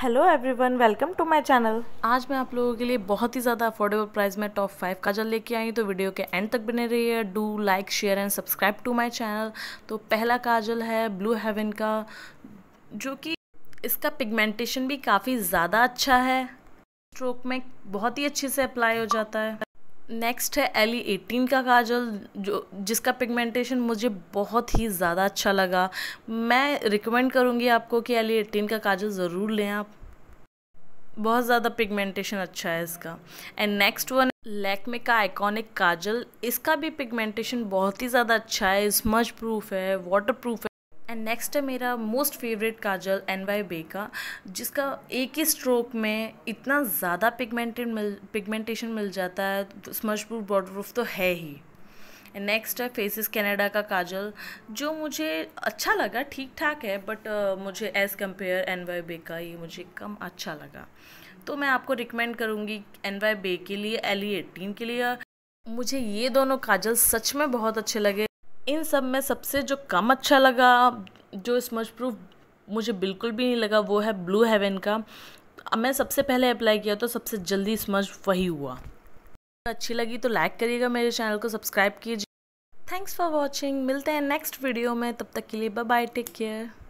hello everyone welcome to my channel आज मैं आप लोगों के लिए बहुत ही ज़्यादा अफोर्डेबल प्राइस में टॉप फाइव काजल लेके आई तो वीडियो के एंड तक बने रहिए do like share and subscribe to my channel तो पहला काजल है ब्लू हेवन का जो कि इसका पिगमेंटेशन भी काफ़ी ज़्यादा अच्छा है स्ट्रोक में बहुत ही अच्छे से अप्लाई हो जाता है नेक्स्ट है एली एटीन का काजल जो जिसका पिगमेंटेशन मुझे बहुत ही ज़्यादा अच्छा लगा मैं रिकमेंड करूँगी आपको कि एली एटीन का काजल ज़रूर लें आप बहुत ज़्यादा पिगमेंटेशन अच्छा है इसका एंड नेक्स्ट वन लैकमे का आइकॉनिक काजल इसका भी पिगमेंटेशन बहुत ही ज़्यादा अच्छा है स्मज प्रूफ है वाटर प्रूफ है एंड नेक्स्ट है मेरा most favourite kajal N Y Bae का जिसका एक ही स्ट्रोक में इतना ज़्यादा पिगमेंटेड मिल पिगमेंटेशन मिल जाता है स्मशप्रूफ बॉर्डर प्रूफ तो है ही नेक्स्ट है फेसिस कैनेडा का काजल जो मुझे अच्छा लगा ठीक ठाक है बट uh, मुझे as compare N Y Bae का ये मुझे कम अच्छा लगा तो मैं आपको रिकमेंड करूँगी एन वाई बे के लिए एल एटीन के लिए मुझे ये दोनों काजल सच में बहुत अच्छे लगे इन सब में सबसे जो कम अच्छा लगा जो स्मच प्रूफ मुझे बिल्कुल भी नहीं लगा वो है ब्लू हेवन का मैं सबसे पहले अप्लाई किया तो सबसे जल्दी स्मच वही हुआ अच्छी लगी तो लाइक करिएगा मेरे चैनल को सब्सक्राइब कीजिए थैंक्स फॉर वॉचिंग मिलते हैं नेक्स्ट वीडियो में तब तक के लिए बाय बाय टेक केयर